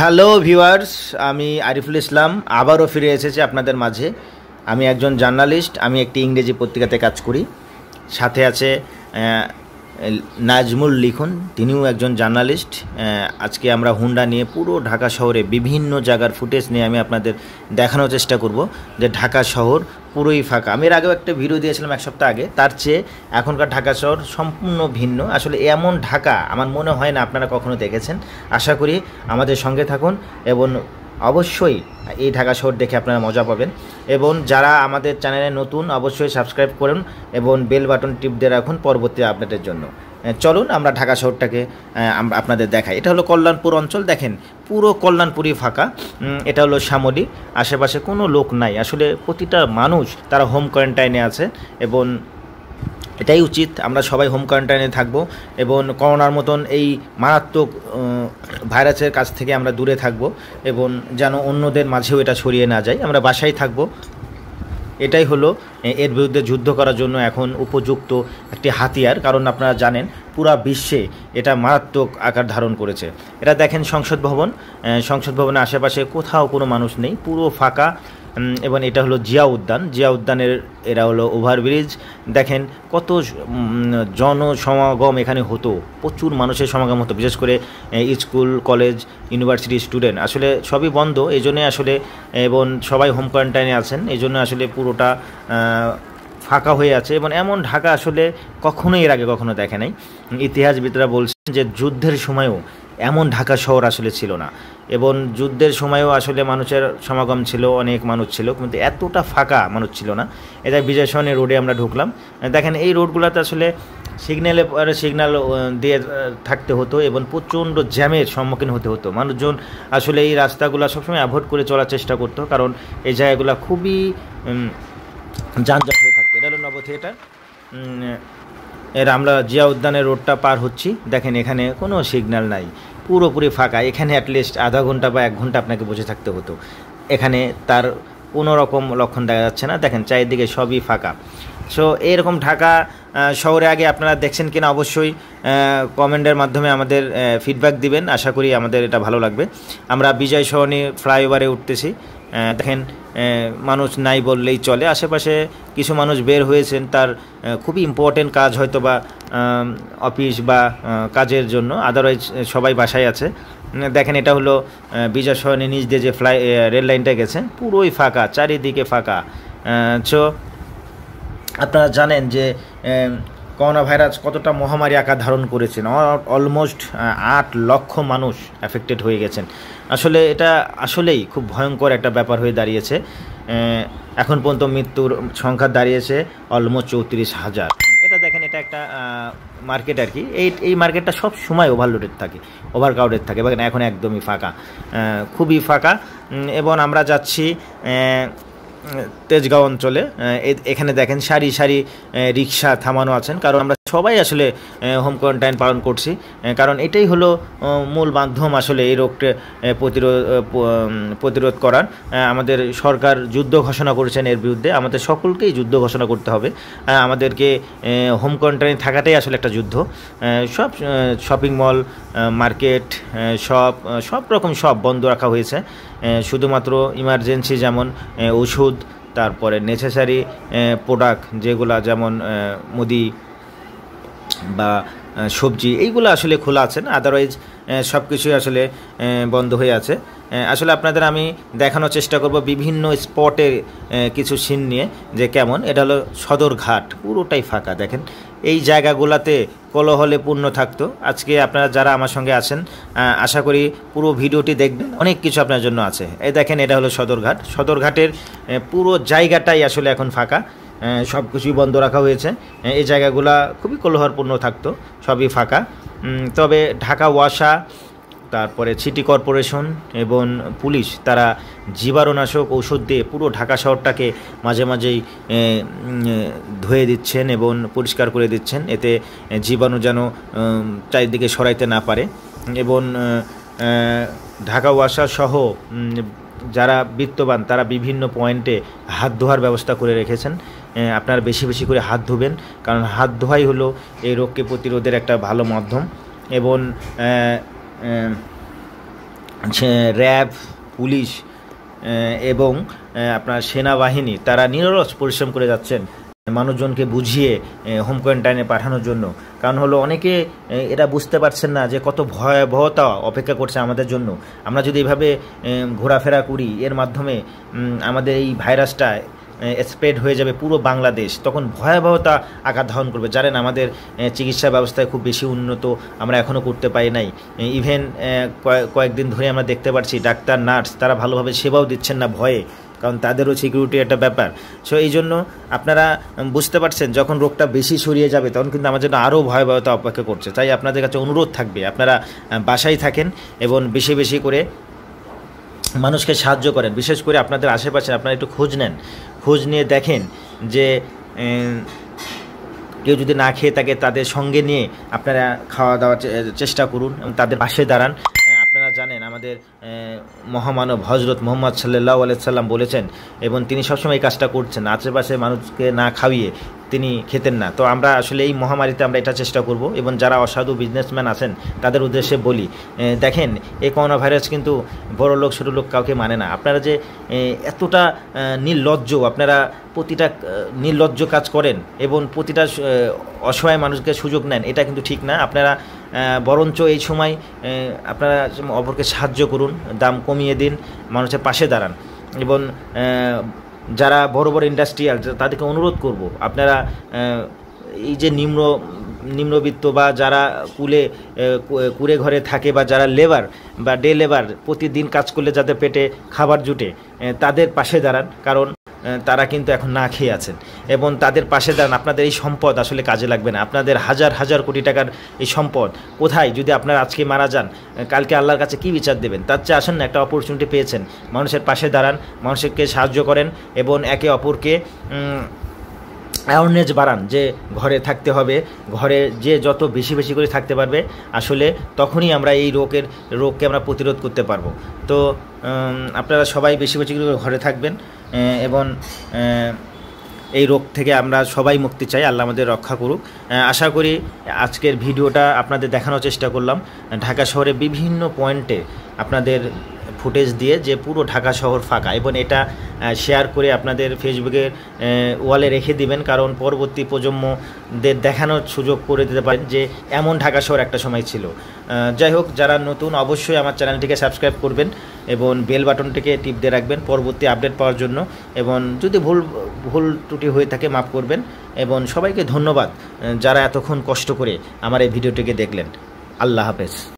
hello viewers আমি আরিফুল ইসলাম আবারও ফিরে এসেছি আপনাদের মাঝে আমি একজন জার্নালিস্ট আমি একটি ইংরেজি পত্রিকাতে কাজ করি সাথে আছে নাজমুল লিখুন তিনিও একজন জার্নালিস্ট আজকে আমরা হুন্ডা নিয়ে পুরো ঢাকা শহরে বিভিন্ন জায়গার ফুটেজ নিয়ে আমি আপনাদের দেখানোর চেষ্টা করব যে ঢাকা শহর পুরোই ফাঁকা আমি এর আগেও একটা ভিডিও দিয়েছিলাম এক সপ্তাহ আগে তার চেয়ে এখনকার ঢাকা শহর সম্পূর্ণ ভিন্ন আসলে এমন ঢাকা আমার মনে হয় না আপনারা কখনো দেখেছেন আশা করি আমাদের সঙ্গে থাকুন এবং অবশ্যই এই ঢাকা শহর দেখে আপনারা মজা পাবেন এবং যারা আমাদের চ্যানেলে নতুন অবশ্যই সাবস্ক্রাইব করুন এবং বেল বাটন টিপ দিয়ে রাখুন পরবর্তী আপডেটের জন্য চলুন আমরা ঢাকা শহরটাকে আপনাদের দেখাই এটা হলো কল্যাণপুর অঞ্চল দেখেন পুরো কল্যাণপুরই ফাঁকা এটা হলো শ্যামলি আশেপাশে কোনো লোক নাই আসলে প্রতিটা মানুষ তারা হোম কোয়ারেন্টাইনে আছে এবং এটাই উচিত আমরা সবাই হোম কোয়ারেন্টাইনে থাকবো এবং করোনার মতন এই মারাত্মক ভাইরাসের কাছ থেকে আমরা দূরে থাকব এবং যেন অন্যদের মাঝেও এটা ছড়িয়ে না যায় আমরা বাসায় থাকব এটাই হলো এর বিরুদ্ধে যুদ্ধ করার জন্য এখন উপযুক্ত একটি হাতিয়ার কারণ আপনারা জানেন পুরা বিশ্বে এটা মারাত্মক আকার ধারণ করেছে এটা দেখেন সংসদ ভবন সংসদ ভবনের আশেপাশে কোথাও কোনো মানুষ নেই পুরো ফাঁকা এবং এটা হলো জিয়া উদ্যান জিয়া উদ্যানের এরা হলো ওভারব্রিজ দেখেন কত জনসমাগম এখানে হতো প্রচুর মানুষের সমাগম হতো বিশেষ করে স্কুল কলেজ ইউনিভার্সিটি স্টুডেন্ট আসলে সবই বন্ধ এই জন্যে আসলে এবং সবাই হোম কোয়ারেন্টাইনে আছেন এই জন্য আসলে পুরোটা ফাঁকা হয়ে আছে এবং এমন ঢাকা আসলে কখনোই এর আগে কখনো দেখে নাই ইতিহাসবিদরা বলছেন যে যুদ্ধের সময়ও এমন ঢাকা শহর আসলে ছিল না এবং যুদ্ধের সময়ও আসলে মানুষের সমাগম ছিল অনেক মানুষ ছিল কিন্তু এতটা ফাঁকা মানুষ ছিল না এটা বিজয় সরণের রোডে আমরা ঢুকলাম দেখেন এই রোডগুলোতে আসলে সিগন্যালে সিগন্যাল দিয়ে থাকতে হতো এবং প্রচণ্ড জ্যামের সম্মুখীন হতে হতো মানুষজন আসলে এই রাস্তাগুলো সবসময় অ্যাভয়েড করে চলার চেষ্টা করতো কারণ এই জায়গাগুলো খুবই যানজট হয়ে থাকতো এটা হলো নব থিয়েটার এর আমরা জিয়া উদ্যানের রোডটা পার হচ্ছি দেখেন এখানে কোনো সিগন্যাল নাই পুরোপুরি ফাঁকা এখানে অ্যাটলিস্ট আধা ঘন্টা বা এক ঘন্টা আপনাকে বসে থাকতে হতো এখানে তার কোনো রকম লক্ষণ দেখা যাচ্ছে না দেখেন চারিদিকে সবই ফাঁকা সো এরকম ঢাকা শহরে আগে আপনারা দেখছেন কিনা অবশ্যই কমেন্টের মাধ্যমে আমাদের ফিডব্যাক দিবেন আশা করি আমাদের এটা ভালো লাগবে আমরা বিজয় সরণি ফ্লাইওভারে উঠতেছি দেখেন মানুষ নাই বললেই চলে আশেপাশে কিছু মানুষ বের হয়েছেন তার খুবই ইম্পর্টেন্ট কাজ হয়তো বা অফিস বা কাজের জন্য আদারওয়াইজ সবাই বাসায় আছে দেখেন এটা হলো বিজয় সয়নে নিজ দিয়ে যে ফ্লাই রেল লাইনটা গেছে পুরোই ফাঁকা চারিদিকে ফাঁকা চো আপনারা জানেন যে করোনা ভাইরাস কতটা মহামারী আকার ধারণ করেছেন অলমোস্ট আট লক্ষ মানুষ অ্যাফেক্টেড হয়ে গেছেন আসলে এটা আসলেই খুব ভয়ঙ্কর একটা ব্যাপার হয়ে দাঁড়িয়েছে এখন পর্যন্ত মৃত্যুর সংখ্যা দাঁড়িয়েছে অলমোস্ট চৌত্রিশ হাজার এটা দেখেন এটা একটা মার্কেট আর কি এই এই মার্কেটটা সব সময় ওভারলোডেড থাকে ওভার ক্রাউডেড থাকে এখন একদমই ফাঁকা খুবই ফাঁকা এবং আমরা যাচ্ছি তেজগাঁও অঞ্চলে এখানে দেখেন সারি সারি রিক্সা থামানো আছেন কারণ আমরা সবাই আসলে হোম কোয়ারেন্টাইন পালন করছি কারণ এটাই হলো মূল মাধ্যম আসলে এই রোগটা প্রতিরোধ প্রতিরোধ করার আমাদের সরকার যুদ্ধ ঘোষণা করেছেন এর বিরুদ্ধে আমাদের সকলকেই যুদ্ধ ঘোষণা করতে হবে আমাদেরকে হোম কোয়ারেন্টাইনে থাকাটাই আসলে একটা যুদ্ধ সব শপিং মল মার্কেট সব সব রকম সব বন্ধ রাখা হয়েছে শুধুমাত্র ইমার্জেন্সি যেমন ওষুধ তারপরে নেসেসারি প্রোডাক্ট যেগুলা যেমন মুদি বা সবজি এইগুলো আসলে খোলা আছে না আদারওয়াইজ সব কিছুই আসলে বন্ধ হয়ে আছে আসলে আপনাদের আমি দেখানোর চেষ্টা করব বিভিন্ন স্পটের কিছু সিন নিয়ে যে কেমন এটা হলো সদরঘাট পুরোটাই ফাঁকা দেখেন এই জায়গাগুলোতে কলহলে পূর্ণ থাকতো আজকে আপনারা যারা আমার সঙ্গে আছেন আশা করি পুরো ভিডিওটি দেখবেন অনেক কিছু আপনার জন্য আছে এই দেখেন এটা হলো সদরঘাট সদরঘাটের পুরো জায়গাটাই আসলে এখন ফাঁকা সব কিছুই বন্ধ রাখা হয়েছে এই জায়গাগুলা খুবই কলহরপূর্ণ থাকতো সবই ফাঁকা তবে ঢাকা ওয়াসা তারপরে সিটি কর্পোরেশন এবং পুলিশ তারা জীবাণুনাশক ঔষধ দিয়ে পুরো ঢাকা শহরটাকে মাঝে মাঝেই ধুয়ে দিচ্ছেন এবং পরিষ্কার করে দিচ্ছেন এতে জীবাণু যেন চারিদিকে সরাইতে না পারে এবং ঢাকা ওয়াসা সহ যারা বিত্তবান তারা বিভিন্ন পয়েন্টে হাত ধোয়ার ব্যবস্থা করে রেখেছেন আপনারা বেশি বেশি করে হাত ধোবেন কারণ হাত ধোয়াই হলো এই রোগকে প্রতিরোধের একটা ভালো মাধ্যম এবং র্যাব পুলিশ এবং আপনার সেনাবাহিনী তারা নিরলস পরিশ্রম করে যাচ্ছেন মানুষজনকে বুঝিয়ে হোম কোয়ারেন্টাইনে পাঠানোর জন্য কারণ হলো অনেকে এরা বুঝতে পারছেন না যে কত ভয়াবহতা অপেক্ষা করছে আমাদের জন্য আমরা যদি এভাবে ঘোরাফেরা করি এর মাধ্যমে আমাদের এই ভাইরাসটা স্প্রেড হয়ে যাবে পুরো বাংলাদেশ তখন ভয়াবহতা আঘাত ধারণ করবে জানেন আমাদের চিকিৎসা ব্যবস্থায় খুব বেশি উন্নত আমরা এখনও করতে পারি নাই ইভেন কয়েকদিন ধরে আমরা দেখতে পাচ্ছি ডাক্তার নার্স তারা ভালোভাবে সেবাও দিচ্ছেন না ভয়ে কারণ তাদেরও সিকিউরিটি একটা ব্যাপার সো এই জন্য আপনারা বুঝতে পারছেন যখন রোগটা বেশি ছড়িয়ে যাবে তখন কিন্তু আমার জন্য আরও ভয়াবহতা অপেক্ষা করছে তাই আপনাদের কাছে অনুরোধ থাকবে আপনারা বাসায় থাকেন এবং বেশি বেশি করে মানুষকে সাহায্য করেন বিশেষ করে আপনাদের আশেপাশে আপনারা একটু খোঁজ নেন খোঁজ নিয়ে দেখেন যে কেউ যদি না খেয়ে থাকে তাদের সঙ্গে নিয়ে আপনারা খাওয়া দাওয়ার চেষ্টা করুন তাদের পাশে দাঁড়ান আপনারা জানেন আমাদের মহামানব হজরত মোহাম্মদ সাল্লাহ আলাইসাল্লাম বলেছেন এবং তিনি সবসময় এই কাজটা করছেন আশেপাশে মানুষকে না খাওয়িয়ে তিনি খেতেন না তো আমরা আসলে এই মহামারীতে আমরা এটা চেষ্টা করব এবং যারা অসাধু বিজনেসম্যান আছেন তাদের উদ্দেশ্যে বলি দেখেন এই করোনা ভাইরাস কিন্তু বড় লোক ছোটো লোক কাউকে মানে না আপনারা যে এতটা নির্লজ্জ আপনারা প্রতিটা নির্লজ্জ কাজ করেন এবং প্রতিটা অসহায় মানুষকে সুযোগ নেন এটা কিন্তু ঠিক না আপনারা বরঞ্চ এই সময় আপনারা অপরকে সাহায্য করুন দাম কমিয়ে দিন মানুষের পাশে দাঁড়ান এবং যারা বড় বড় ইন্ডাস্ট্রিয়াল তাদেরকে অনুরোধ করব আপনারা এই যে নিম্ন নিম্নবিত্ত বা যারা কুলে কুড়ে ঘরে থাকে বা যারা লেবার বা ডে লেবার প্রতিদিন কাজ করলে যাদের পেটে খাবার জুটে তাদের পাশে দাঁড়ান কারণ তারা কিন্তু এখন না খেয়ে আছেন এবং তাদের পাশে দাঁড়ান আপনাদের এই সম্পদ আসলে কাজে লাগবে না আপনাদের হাজার হাজার কোটি টাকার এই সম্পদ কোথায় যদি আপনার আজকে মারা যান কালকে আল্লাহর কাছে কি বিচার দেবেন তার চেয়ে আসেন না একটা অপরচুনিটি পেয়েছেন মানুষের পাশে দাঁড়ান মানুষকে সাহায্য করেন এবং একে অপরকে অ্যাওয়ারনেস বাড়ান যে ঘরে থাকতে হবে ঘরে যে যত বেশি বেশি করে থাকতে পারবে আসলে তখনই আমরা এই রোগের রোগকে আমরা প্রতিরোধ করতে পারবো তো আপনারা সবাই বেশি বেশি করে ঘরে থাকবেন এবং এই রোগ থেকে আমরা সবাই মুক্তি চাই আল্লাহ আমাদের রক্ষা করুক আশা করি আজকের ভিডিওটা আপনাদের দেখানোর চেষ্টা করলাম ঢাকা শহরে বিভিন্ন পয়েন্টে আপনাদের ফুটেজ দিয়ে যে পুরো ঢাকা শহর ফাঁকা এবং এটা শেয়ার করে আপনাদের ফেসবুকের ওয়ালে রেখে দিবেন কারণ পরবর্তী প্রজন্মদের দেখানোর সুযোগ করে দিতে পারেন যে এমন ঢাকা শহর একটা সময় ছিল যাই হোক যারা নতুন অবশ্যই আমার চ্যানেলটিকে সাবস্ক্রাইব করবেন এবং বেল বাটনটিকে টিপ দিয়ে রাখবেন পরবর্তী আপডেট পাওয়ার জন্য এবং যদি ভুল ভুল ত্রুটি হয়ে থাকে মাফ করবেন এবং সবাইকে ধন্যবাদ যারা এতক্ষণ কষ্ট করে আমার এই ভিডিওটিকে দেখলেন আল্লাহ হাফেজ